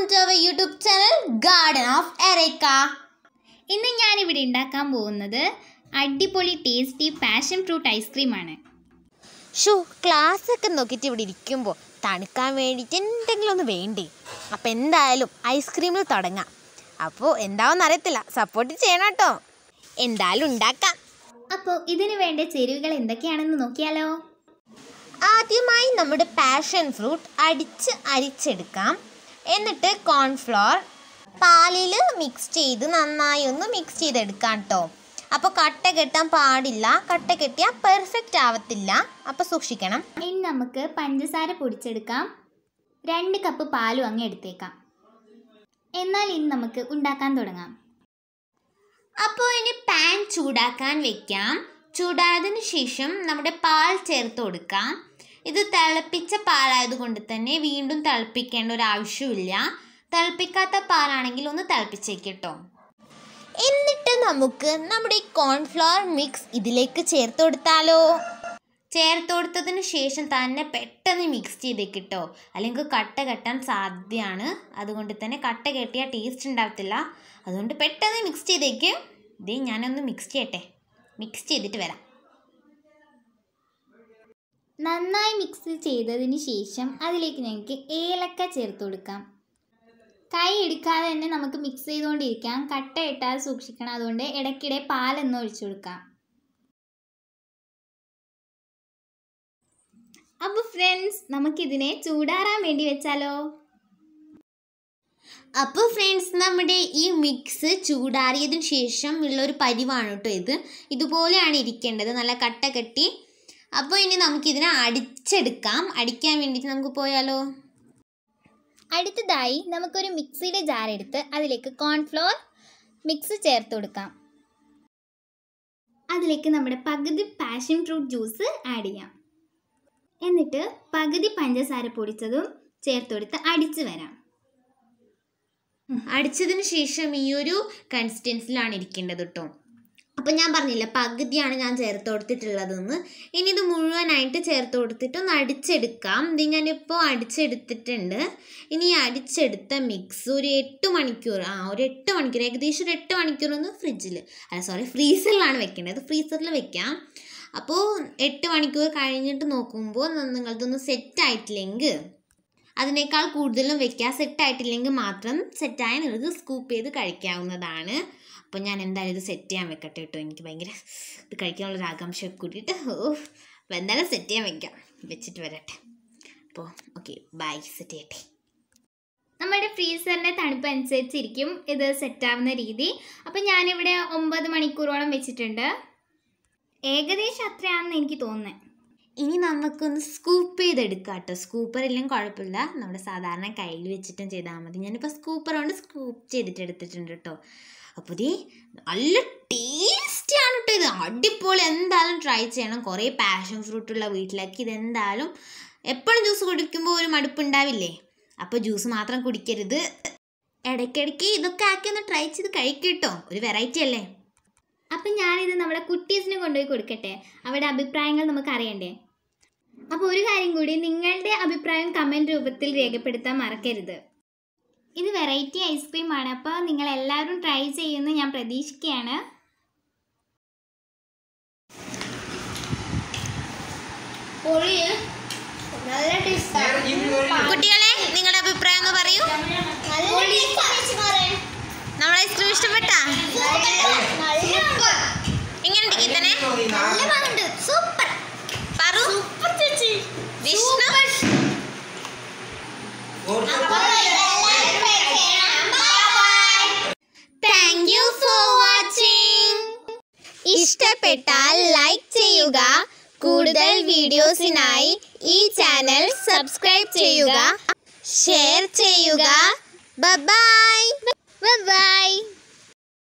welcome to our YouTube channel garden of എറേക്ക ഇന്ന് ഞാനിവിടെ ഉണ്ടാക്കാൻ പോകുന്നത് അടിപൊളി ടേസ്റ്റി പാഷൻ ഫ്രൂട്ട് ഐസ്ക്രീമാണ് ഷോ ക്ലാസ് ഒക്കെ നോക്കിയിട്ട് ഇവിടെ ഇരിക്കുമ്പോൾ തണുക്കാൻ വേണ്ടിയിട്ട് എന്തെങ്കിലും ഒന്ന് വേണ്ടേ അപ്പോൾ എന്തായാലും ഐസ്ക്രീമിൽ തുടങ്ങാം അപ്പോൾ എന്താവെന്ന് അറിയത്തില്ല സപ്പോർട്ട് ചെയ്യണം കേട്ടോ എന്തായാലും ഉണ്ടാക്കാം അപ്പോൾ ഇതിന് വേണ്ട ചേരുവകൾ എന്തൊക്കെയാണെന്ന് നോക്കിയാലോ ആദ്യമായി നമ്മുടെ പാഷൻ ഫ്രൂട്ട് അടിച്ച് അരിച്ചെടുക്കാം എന്നിട്ട് കോൺഫ്ലോർ പാലിൽ മിക്സ് ചെയ്ത് നന്നായി ഒന്ന് മിക്സ് ചെയ്തെടുക്കാം കേട്ടോ അപ്പോൾ കട്ട കെട്ടാൻ പാടില്ല കട്ട കെട്ടിയാൽ പെർഫെക്റ്റ് ആവത്തില്ല അപ്പോൾ സൂക്ഷിക്കണം ഇനി നമുക്ക് പഞ്ചസാര പൊടിച്ചെടുക്കാം രണ്ട് കപ്പ് പാലും അങ്ങ് എടുത്തേക്കാം എന്നാൽ ഇനി നമുക്ക് ഉണ്ടാക്കാൻ തുടങ്ങാം അപ്പോൾ ഇനി പാൻ ചൂടാക്കാൻ വെക്കാം ചൂടായതിനു ശേഷം നമ്മുടെ പാൽ ചേർത്ത് കൊടുക്കാം ഇത് തിളപ്പിച്ച കൊണ്ട് തന്നെ വീണ്ടും തിളപ്പിക്കേണ്ട ഒരു ആവശ്യമില്ല തിളപ്പിക്കാത്ത പാലാണെങ്കിൽ ഒന്ന് തിളപ്പിച്ചേക്കിട്ടോ എന്നിട്ട് നമുക്ക് നമ്മുടെ കോൺഫ്ലവർ മിക്സ് ഇതിലേക്ക് ചേർത്ത് കൊടുത്താലോ ചേർത്ത് കൊടുത്തതിന് ശേഷം തന്നെ പെട്ടെന്ന് മിക്സ് ചെയ്തേക്കിട്ടോ അല്ലെങ്കിൽ കട്ട കെട്ടാൻ സാധ്യമാണ് അതുകൊണ്ട് തന്നെ കട്ട കെട്ടിയാൽ ടേസ്റ്റ് ഉണ്ടാകത്തില്ല അതുകൊണ്ട് പെട്ടെന്ന് മിക്സ് ചെയ്തേക്ക് ഇതേ ഞാനൊന്ന് മിക്സ് ചെയ്യട്ടെ മിക്സ് ചെയ്തിട്ട് വരാം നന്നായി മിക്സ് ചെയ്തതിന് ശേഷം അതിലേക്ക് ഞങ്ങൾക്ക് ഏലക്ക ചേർത്ത് കൊടുക്കാം കൈ എടുക്കാതെ തന്നെ നമുക്ക് മിക്സ് ചെയ്തുകൊണ്ടിരിക്കാം കട്ട സൂക്ഷിക്കണം അതുകൊണ്ട് ഇടയ്ക്കിടെ പാലൊന്ന് ഒഴിച്ചു കൊടുക്കാം അപ്പോൾ ഫ്രണ്ട്സ് നമുക്കിതിനെ ചൂടാറാൻ വേണ്ടി വെച്ചാലോ അപ്പോൾ ഫ്രണ്ട്സ് നമ്മുടെ ഈ മിക്സ് ചൂടാറിയതിന് ശേഷം ഉള്ളൊരു പരിവാണ് കേട്ടോ ഇത് ഇതുപോലെയാണ് ഇരിക്കേണ്ടത് നല്ല കട്ട കെട്ടി അപ്പോൾ ഇനി നമുക്കിതിനെ അടിച്ചെടുക്കാം അടിക്കാൻ വേണ്ടിയിട്ട് നമുക്ക് പോയാലോ അടുത്തതായി നമുക്കൊരു മിക്സിയുടെ ജാർ എടുത്ത് അതിലേക്ക് കോൺഫ്ലോർ മിക്സ് ചേർത്ത് കൊടുക്കാം അതിലേക്ക് നമ്മുടെ പകുതി പാഷൻ ഫ്രൂട്ട് ജ്യൂസ് ആഡ് ചെയ്യാം എന്നിട്ട് പകുതി പഞ്ചസാര പൊടിച്ചതും കൊടുത്ത് അടിച്ചു വരാം അടിച്ചതിന് ശേഷം ഈ ഒരു കൺസിസ്റ്റൻസിലാണ് ഇരിക്കേണ്ടത് കേട്ടോ അപ്പം ഞാൻ പറഞ്ഞില്ല പകുതിയാണ് ഞാൻ ചേർത്ത് കൊടുത്തിട്ടുള്ളതെന്ന് ഇനി ഇത് മുഴുവനായിട്ട് ചേർത്ത് കൊടുത്തിട്ട് ഒന്ന് അടിച്ചെടുക്കാം ഇത് ഞാനിപ്പോൾ അടിച്ചെടുത്തിട്ടുണ്ട് ഇനി അടിച്ചെടുത്ത മിക്സ് ഒരു എട്ട് മണിക്കൂർ ആ ഒരു എട്ട് മണിക്കൂർ ഏകദേശം ഒരു എട്ട് മണിക്കൂർ ഒന്ന് ഫ്രിഡ്ജിൽ അല്ല സോറി ഫ്രീസറിലാണ് വെക്കേണ്ടത് ഫ്രീസറിൽ വെക്കാം അപ്പോൾ എട്ട് മണിക്കൂർ കഴിഞ്ഞിട്ട് നോക്കുമ്പോൾ നിങ്ങളതൊന്ന് സെറ്റ് ആയിട്ടില്ലെങ്കിൽ അതിനേക്കാൾ കൂടുതലും വെക്കുക സെറ്റായിട്ടില്ലെങ്കിൽ മാത്രം സെറ്റായ നിങ്ങൾക്ക് സ്കൂപ്പ് ചെയ്ത് കഴിക്കാവുന്നതാണ് അപ്പോൾ ഞാൻ എന്തായാലും ഇത് സെറ്റ് ചെയ്യാൻ വെക്കട്ടെ കേട്ടോ എനിക്ക് ഭയങ്കര ഇത് കഴിക്കാനുള്ള ഒരാകാംക്ഷ കൂട്ടിയിട്ട് ഓ അപ്പോൾ എന്തായാലും സെറ്റ് ചെയ്യാൻ വെക്കാം വെച്ചിട്ട് വരട്ടെ അപ്പോൾ ഓക്കെ ബൈ സെറ്റ് ചെയ്യട്ടെ നമ്മുടെ ഫ്രീസറിൻ്റെ തണുപ്പ് അനുസരിച്ചിരിക്കും ഇത് സെറ്റാവുന്ന രീതി അപ്പം ഞാനിവിടെ ഒമ്പത് മണിക്കൂറോളം വെച്ചിട്ടുണ്ട് ഏകദേശം അത്രയാണെന്ന് എനിക്ക് തോന്നുന്നത് ഇനി നമുക്കൊന്ന് സ്കൂപ്പ് ചെയ്തെടുക്കാം കേട്ടോ സ്കൂപ്പർ ഇല്ലെങ്കിൽ കുഴപ്പമില്ല നമ്മുടെ സാധാരണ കയ്യിൽ വെച്ചിട്ടും ചെയ്താൽ മതി ഞാനിപ്പോൾ സ്കൂപ്പർ കൊണ്ട് സ്കൂപ്പ് ചെയ്തിട്ട് എടുത്തിട്ടുണ്ട് കേട്ടോ അപ്പോൾ ഇതേ നല്ല ആണ് കേട്ടോ ഇത് അടിപൊളി എന്തായാലും ട്രൈ ചെയ്യണം കുറേ പാഷൻ ഫ്രൂട്ടുള്ള വീട്ടിലേക്ക് ഇതെന്തായാലും എപ്പോഴും ജ്യൂസ് കുടിക്കുമ്പോൾ ഒരു മടുപ്പുണ്ടാവില്ലേ അപ്പോൾ ജ്യൂസ് മാത്രം കുടിക്കരുത് ഇടയ്ക്കിടയ്ക്ക് ഇതൊക്കെ ആക്കി ഒന്ന് ട്രൈ ചെയ്ത് കഴിക്കട്ടോ ഒരു വെറൈറ്റി അല്ലേ അപ്പം ഞാനിത് നമ്മുടെ കുട്ടീസിന് കൊണ്ടുപോയി കൊടുക്കട്ടെ അവരുടെ അഭിപ്രായങ്ങൾ നമുക്ക് അറിയണ്ടേ അപ്പോൾ ഒരു കാര്യം കൂടി നിങ്ങളുടെ അഭിപ്രായം കമൻറ്റ് രൂപത്തിൽ രേഖപ്പെടുത്താൻ മറക്കരുത് ഇത് വെറൈറ്റി ഐസ്ക്രീമാണ് അപ്പോൾ നിങ്ങൾ എല്ലാവരും ട്രൈ ചെയ്യുമെന്ന് ഞാൻ പ്രതീക്ഷിക്കുകയാണ് കുട്ടികളെ ചെയ്യുക കൂടുതൽ വീഡിയോസിനായി ഈ ചാനൽ സബ്സ്ക്രൈബ് ചെയ്യുക ഷെയർ ചെയ്യുക ബൈ ബൈ